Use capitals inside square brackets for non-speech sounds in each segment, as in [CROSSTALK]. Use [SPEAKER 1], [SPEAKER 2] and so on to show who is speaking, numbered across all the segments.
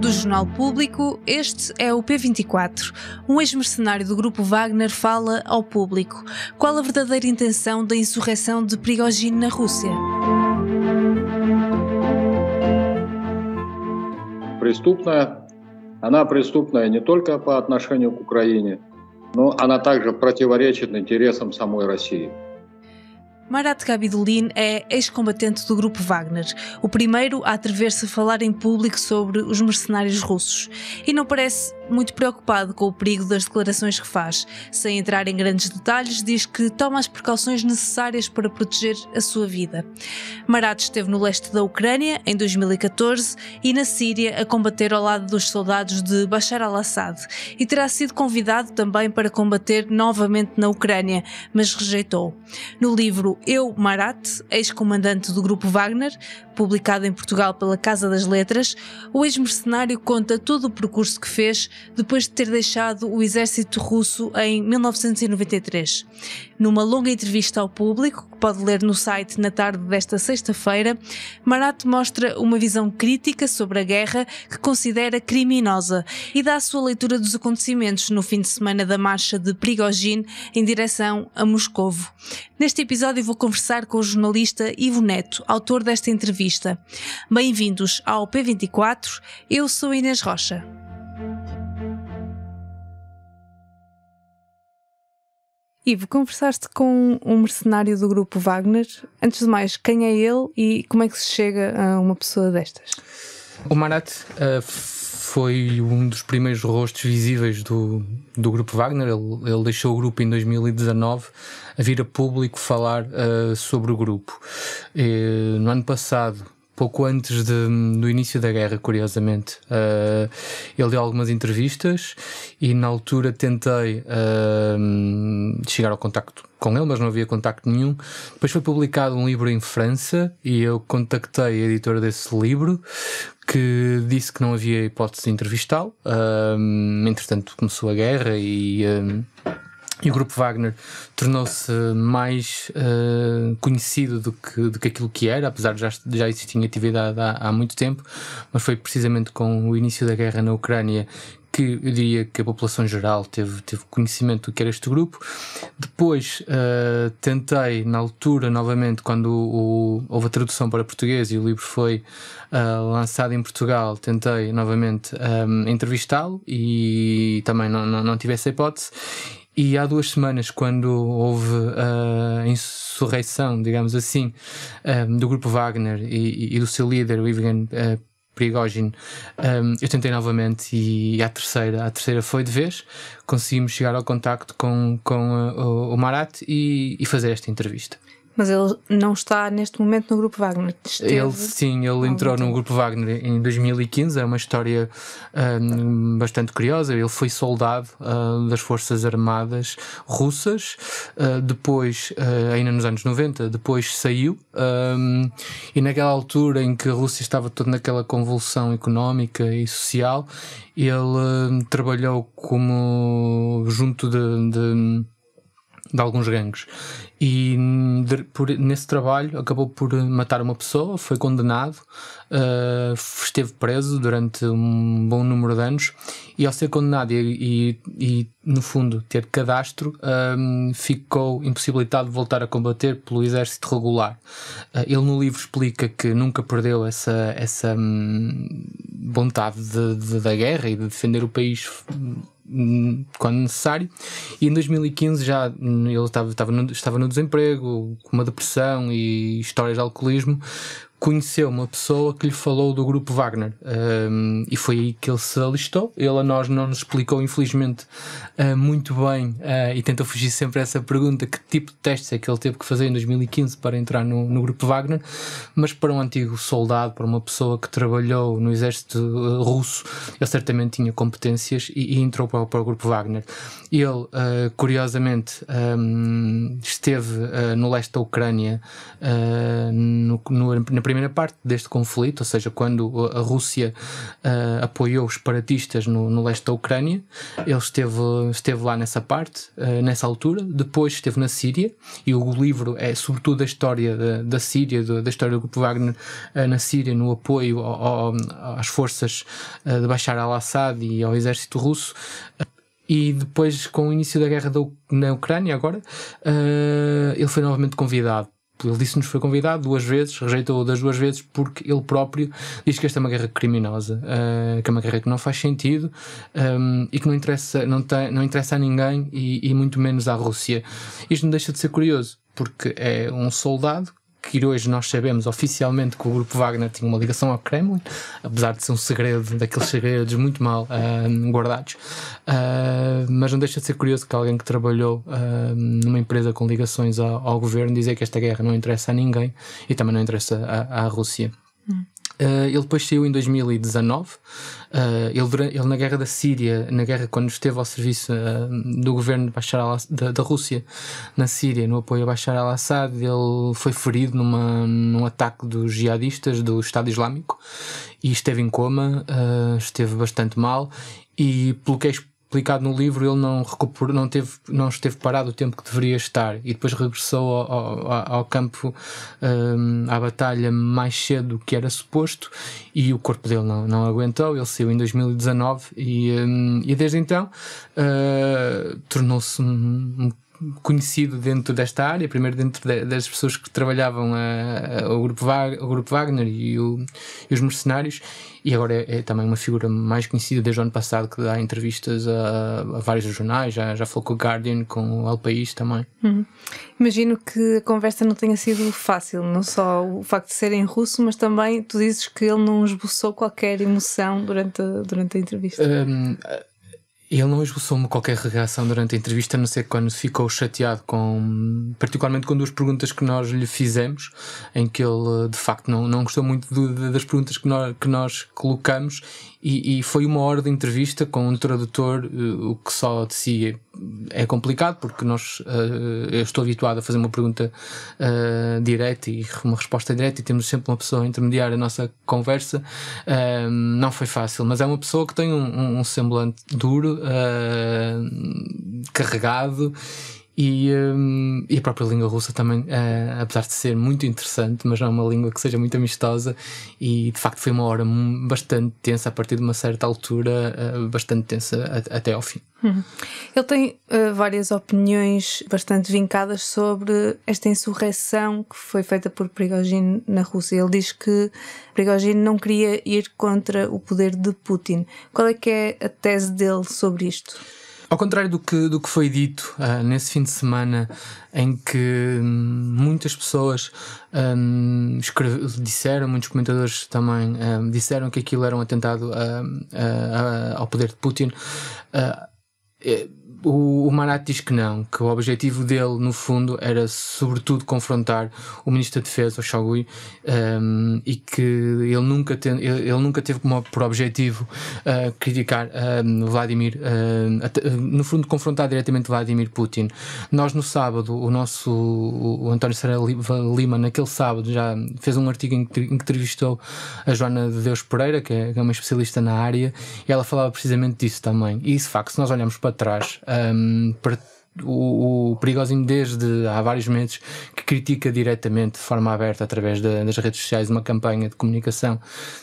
[SPEAKER 1] Do Jornal Público, este é o P24. Um ex-mercenário do grupo Wagner fala ao público. Qual a verdadeira intenção da insurreição de Prigogine na Rússia?
[SPEAKER 2] Преступная, она преступная не только по отношению к Украине, но она также противоречит интересам самой России.
[SPEAKER 1] Marat Gabidolin é ex-combatente do grupo Wagner, o primeiro a atrever-se a falar em público sobre os mercenários russos, e não parece muito preocupado com o perigo das declarações que faz. Sem entrar em grandes detalhes, diz que toma as precauções necessárias para proteger a sua vida. Marat esteve no leste da Ucrânia em 2014 e na Síria a combater ao lado dos soldados de Bashar al-Assad e terá sido convidado também para combater novamente na Ucrânia, mas rejeitou. No livro Eu, Marat, ex-comandante do grupo Wagner, publicado em Portugal pela Casa das Letras, o ex-mercenário conta todo o percurso que fez depois de ter deixado o exército russo em 1993. Numa longa entrevista ao público, pode ler no site na tarde desta sexta-feira, Marat mostra uma visão crítica sobre a guerra que considera criminosa e dá a sua leitura dos acontecimentos no fim de semana da marcha de Prigogine em direção a Moscovo. Neste episódio vou conversar com o jornalista Ivo Neto, autor desta entrevista. Bem-vindos ao P24, eu sou Inês Rocha. Ivo, conversaste com um mercenário do grupo Wagner. Antes de mais, quem é ele e como é que se chega a uma pessoa destas?
[SPEAKER 2] O Marat uh, foi um dos primeiros rostos visíveis do, do grupo Wagner. Ele, ele deixou o grupo em 2019 a vir a público falar uh, sobre o grupo. E, eh, no ano passado, pouco antes de, do início da guerra, curiosamente. Uh, ele deu algumas entrevistas e na altura tentei uh, chegar ao contacto com ele, mas não havia contacto nenhum. Depois foi publicado um livro em França e eu contactei a editora desse livro que disse que não havia hipótese de entrevistá-lo. Uh, entretanto, começou a guerra e. Uh, e o grupo Wagner tornou-se mais uh, conhecido do que, do que aquilo que era, apesar de já, já existir atividade há, há muito tempo, mas foi precisamente com o início da guerra na Ucrânia que eu diria que a população geral teve, teve conhecimento do que era este grupo. Depois uh, tentei, na altura, novamente, quando o, o, houve a tradução para português e o livro foi uh, lançado em Portugal, tentei novamente um, entrevistá-lo e também não, não, não tive essa hipótese. E há duas semanas, quando houve a insurreição, digamos assim, ehm, do grupo Wagner e, do seu líder, o Evgen eh, Prigogine, ehm, eu tentei novamente e a terceira, a terceira foi de vez. Conseguimos chegar ao contacto com, com eh, o Marat e, e fazer esta entrevista.
[SPEAKER 1] Mas ele não está neste momento no grupo Wagner. Esteve ele sim,
[SPEAKER 2] ele entrou tempo. no grupo Wagner em 2015. É uma história um, ah, bastante curiosa. Ele foi soldado uh, das Forças Armadas Russas. Uh, depois, uh, ainda nos anos 90, depois saiu. Um, e naquela altura em que a Rússia estava toda naquela convulsão económica e social, ele trabalhou como junto de, de de alguns gangues. E de, por, nesse trabalho acabou por matar uma pessoa, foi condenado, uh, esteve preso durante um bom número de anos e ao ser condenado e, e, e no fundo ter cadastro, ah, ficou impossibilitado de voltar a combater pelo exército regular. Uh, ele no livro explica que nunca perdeu essa, essa um, vontade de, de, da guerra e de defender o país hum, Hum, quando necessário. E em 2015 já ele estava, estava, no, estava no desemprego, com uma depressão e histórias de alcoolismo, conheceu uma pessoa que lhe falou do grupo Wagner um, e foi aí que ele se alistou. Ele a nós não nos explicou, infelizmente, uh, muito bem uh, e tentou fugir sempre a essa pergunta: que tipo de testes é que ele teve que fazer em 2015 para entrar no, no grupo Wagner? Mas para um antigo soldado, para uma pessoa que trabalhou no exército ah, russo, ele certamente tinha competências e, e entrou para, para, o grupo Wagner. Ele, curiosamente, um, esteve no leste da Ucrânia no, no, na primeira primeira parte deste conflito, ou seja, quando a Rússia uh, apoiou os separatistas no, no, leste da Ucrânia, ele esteve, esteve lá nessa parte, uh, nessa altura, depois esteve na Síria, e o livro é sobretudo a história da, da Síria, da história do grupo Wagner uh, na Síria, no apoio ao, ao, às forças de Bashar al-Assad e ao exército russo. E depois, com o início da guerra na Ucrânia, agora, ele foi novamente convidado ele disse-nos foi convidado duas vezes, rejeitou das duas vezes porque ele próprio diz que esta é uma guerra criminosa, uh, que é uma guerra que não faz sentido um, ehm, e que não interessa, não, tem, não interessa a ninguém e, e muito menos à Rússia. Isto não deixa de ser curioso, porque é um soldado que hoje nós sabemos oficialmente que o grupo Wagner tinha uma ligação ao Kremlin, apesar de ser um segredo, daqueles segredos muito mal uh, guardados. Uh, mas não deixa de ser curioso que alguém que trabalhou uh, numa empresa com ligações ao, ao, governo dizer que esta guerra não interessa a ninguém e também não interessa à, Rússia. Hum. Uh, ele depois saiu em 2019. Uh, eh, ele, ele, na guerra da Síria, na guerra quando esteve ao serviço uh, do governo de Bashar al da, da Rússia na Síria, no apoio a Bashar al-Assad, ele foi ferido numa, num ataque dos jihadistas do Estado Islâmico e esteve em coma, esteve bastante mal e pelo que é explicado no livro, ele não recuperou, não teve, não esteve parado o tempo que deveria estar e depois regressou ao, ao, ao campo um, à batalha mais cedo do que era suposto e o corpo dele não, não aguentou. Ele saiu em 2019 e, um, e desde então uh, tornou-se um, conhecido dentro desta área, primeiro dentro de, das pessoas que trabalhavam a, a, o, grupo Wagner, o Grupo Wagner e, o, e os mercenários, e agora é, é, também uma figura mais conhecida desde o ano passado que dá entrevistas a, a vários jornais, já, já falou com o Guardian, com o El País também. Hum.
[SPEAKER 1] Imagino que a conversa não tenha sido fácil, não só o facto de ser em russo, mas também tu dizes que ele não esboçou qualquer emoção durante a, durante a entrevista.
[SPEAKER 2] Um, ele não esboçou-me qualquer reação durante a entrevista, a não ser quando ficou chateado com, particularmente com duas perguntas que nós lhe fizemos, em que ele de facto não, não gostou muito do, das perguntas que nós, que nós colocamos e, e, foi uma hora de entrevista com um tradutor, eh, o que só de si é, é complicado, porque nós, uh, eu estou habituado a fazer uma pergunta uh, direta e uma resposta direta, e temos sempre uma pessoa intermediária na nossa conversa. Uh, não foi fácil, mas é uma pessoa que tem um, um semblante duro, carregado e, um, e, a própria língua russa também, uh, apesar de ser muito interessante, mas não é uma língua que seja muito amistosa, e de facto foi uma hora bastante tensa, a partir de uma certa altura, uh, bastante tensa até ao fim.
[SPEAKER 1] Uhum. Ele tem uh, várias opiniões bastante vincadas sobre esta insurreição que foi feita por Prigogine na Rússia. Ele diz que Prigogine não queria ir contra o poder de Putin. Qual é que é a tese dele sobre isto?
[SPEAKER 2] Ao contrário do que, do que foi dito uh, nesse fim de semana, em que hum, muitas pessoas um, disseram, muitos comentadores também um, disseram que aquilo era um atentado a, hum, a, a, ao poder de Putin. Uh, o, o Marat diz que não, que o objetivo dele, no fundo, era sobretudo confrontar o Ministro da Defesa, o Shogui, um, e que ele nunca, ele, ele, nunca teve como, por objetivo uh, criticar Vladimir, uh, até, no fundo, confrontar diretamente Vladimir Putin. Nós, no sábado, o nosso o, António Serra Lima, naquele sábado, já fez um artigo em que, entrevistou a Joana de Deus Pereira, que é, que é uma especialista na área, e ela falava precisamente disso também. E, de facto, se nós olharmos para trás, uh, um, o, o Perigosinho desde há vários meses que critica diretamente de forma aberta através de, das redes sociais uma campanha de comunicação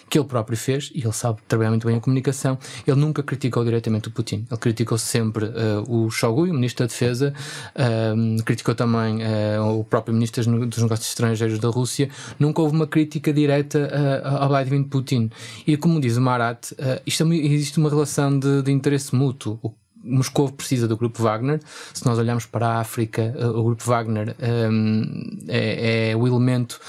[SPEAKER 2] que ele próprio fez e ele sabe trabalhar muito bem a comunicação ele nunca criticou diretamente o Putin ele criticou sempre uh, o Shogun, o Ministro da Defesa uh, criticou também uh, o próprio Ministro dos Negócios Estrangeiros da Rússia nunca houve uma crítica direta ah, ao Vladimir Putin e como diz o Marat isto é, existe uma relação de, de interesse mútuo o Moscou precisa do grupo Wagner. Se nós olharmos para a África, eh, o grupo Wagner um, ehm, é, é, o elemento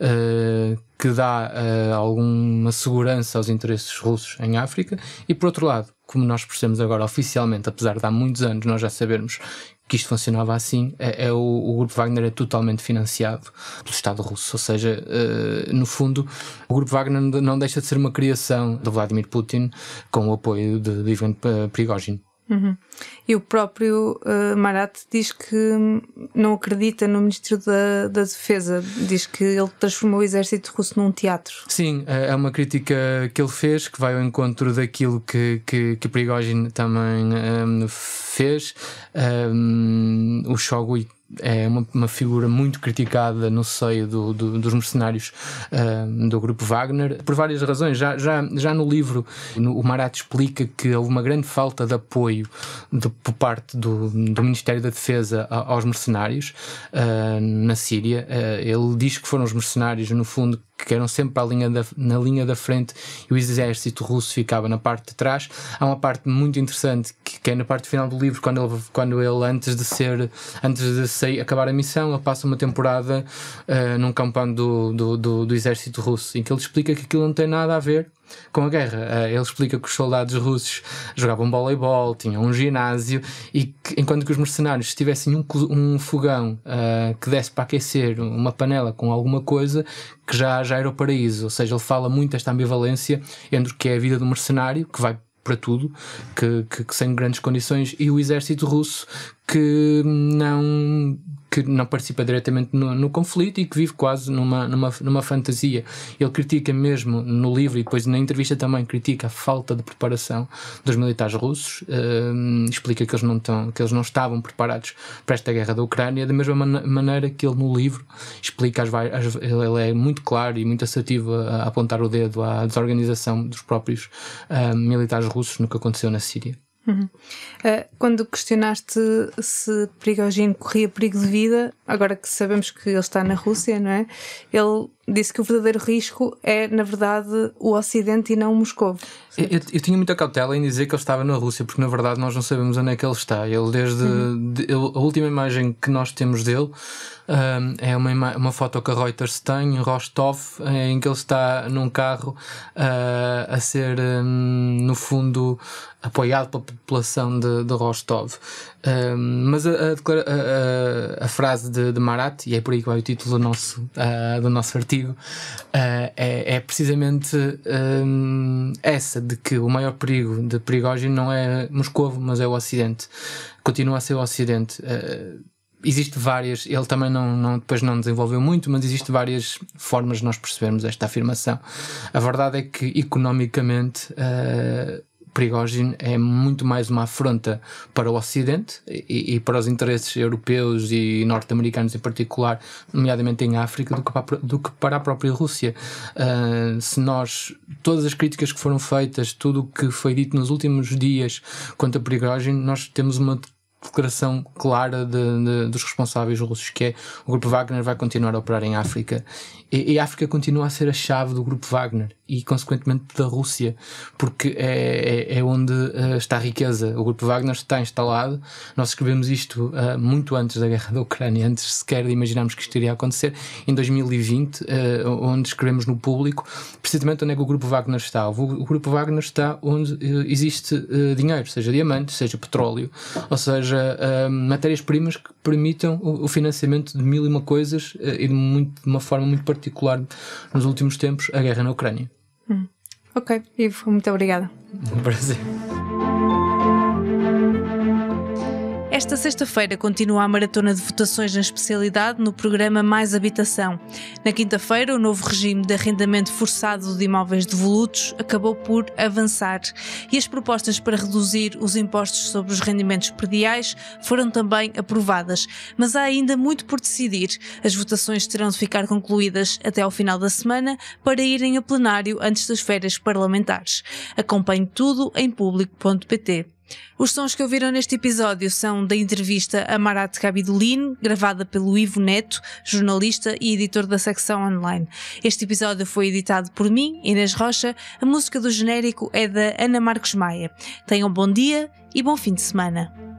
[SPEAKER 2] uh, que dá uh, alguma segurança aos interesses russos em África. E por outro lado, como nós percebemos agora oficialmente, apesar de há muitos anos nós já sabermos que isto funcionava assim, é, é o, o, grupo Wagner é totalmente financiado pelo Estado russo. Ou seja, uh, no fundo, o grupo Wagner não deixa de ser uma criação de Vladimir Putin com o apoio de, Ivan Prigogine.
[SPEAKER 1] Uhum. E o próprio uh, Marat diz que não acredita no Ministério da, da, Defesa, diz que ele transformou o exército russo num teatro.
[SPEAKER 2] Sim, é, é uma crítica que ele fez, que vai ao encontro daquilo que, que, que Prigogine também um, ehm, fez. Um, ehm, o Shogui é uma, uma, figura muito criticada no seio do, do, dos mercenários uh, do grupo Wagner, por várias razões. Já, já, já no livro, no, o Marat explica que houve uma grande falta de apoio de, por parte do, do, Ministério da Defesa aos mercenários uh, na Síria. Uh, ele diz que foram os mercenários, no fundo, que eram sempre linha da, na linha da frente e o exército russo ficava na parte de trás. Há uma parte muito interessante que, que é na parte final do livro, quando ele, quando ele antes de ser, antes de sair, acabar a missão, ele passa uma temporada uh, num campão do, do, do, do exército russo, em que ele explica que aquilo não tem nada a ver com a guerra. Eh, ele explica que os soldados russos jogavam voleibol, tinham um ginásio e que, enquanto que os mercenários, tivessem um, um fogão uh, que desse para aquecer uma panela com alguma coisa, que já, já era o paraíso. Ou seja, ele fala muito esta ambivalência entre o que é a vida do mercenário, que vai para tudo, que, que, que, sem grandes condições, e o exército russo que não que não participa diretamente no, no, conflito e que vive quase numa, numa, numa fantasia. Ele critica mesmo no livro e depois na entrevista também critica a falta de preparação dos militares russos, uh, explica que eles, não tão, que eles não estavam preparados para esta guerra da Ucrânia, da mesma man maneira que ele no livro explica, as, as, ele é muito claro e muito assertivo a, a apontar o dedo à desorganização dos próprios uh, militares russos no que aconteceu na Síria.
[SPEAKER 1] Uhum. Uh, quando questionaste se Prigogine corria perigo de vida, agora que sabemos que ele está na Rússia, não é? Ele disse que o verdadeiro risco é, na verdade, o Ocidente e não Moscou.
[SPEAKER 2] Eu, eu, tinha muita cautela em dizer que ele estava na Rússia, porque na verdade nós não sabemos onde é que ele está. Ele, desde uhum. de, ele, a última imagem que nós temos dele um, é uma, uma foto que a Reuters tem em Rostov, eh, em que ele está num carro uh, a ser, um, no fundo, apoiado pela população de, de Rostov. Um, mas a, a, a, a frase de, de, Marat, e é por aí que vai o título do nosso, uh, do nosso artigo uh, é, é, precisamente ah, essa, de que o maior perigo de Perigógeno não é Moscovo, mas é o Ocidente. Continua a ser o Ocidente. Uh, existe várias, ele também não, não, depois não desenvolveu muito, mas existe várias formas de nós percebermos esta afirmação. A verdade é que economicamente uh, Prigogine é muito mais uma afronta para o Ocidente e, e para os interesses europeus e norte-americanos em particular, nomeadamente em África, do que para, do que para a própria Rússia. Uh, se nós, todas as críticas que foram feitas, tudo o que foi dito nos últimos dias quanto a Prigogine, nós temos uma declaração clara de, de, dos responsáveis russos, que é o grupo Wagner vai continuar a operar em África. E, e, a África continua a ser a chave do grupo Wagner e, consequentemente, da Rússia, porque é, é, é onde uh, está a riqueza. O grupo Wagner está instalado. Nós escrevemos isto uh, muito antes da guerra da Ucrânia, antes sequer de imaginarmos que isto iria acontecer, em 2020, uh, eh, onde escrevemos no público precisamente onde é que o grupo Wagner está. O, o grupo Wagner está onde existe dinheiro, seja diamante seja petróleo, ou seja, seja, uh, matérias-primas que permitam o, o, financiamento de mil e uma coisas uh, e de, muito, de, uma forma muito particular nos últimos tempos, a guerra na Ucrânia.
[SPEAKER 1] Hum. Ok, Ivo, muito obrigada. [LAUGHS] Um prazer. Esta sexta-feira continua a maratona de votações na especialidade no programa Mais Habitação. Na quinta-feira, o novo regime de arrendamento forçado de imóveis devolutos acabou por avançar e as propostas para reduzir os impostos sobre os rendimentos prediais foram também aprovadas. Mas há ainda muito por decidir. As votações terão de ficar concluídas até ao final da semana para irem a plenário antes das férias parlamentares. Acompanhe tudo em público.pt. Os sons que ouviram neste episódio são da entrevista a Marat Cabidolin, gravada pelo Ivo Neto, jornalista e editor da secção online. Este episódio foi editado por mim, Inês Rocha. A música do genérico é da Ana Marcos Maia. Tenham bom dia e bom fim de semana.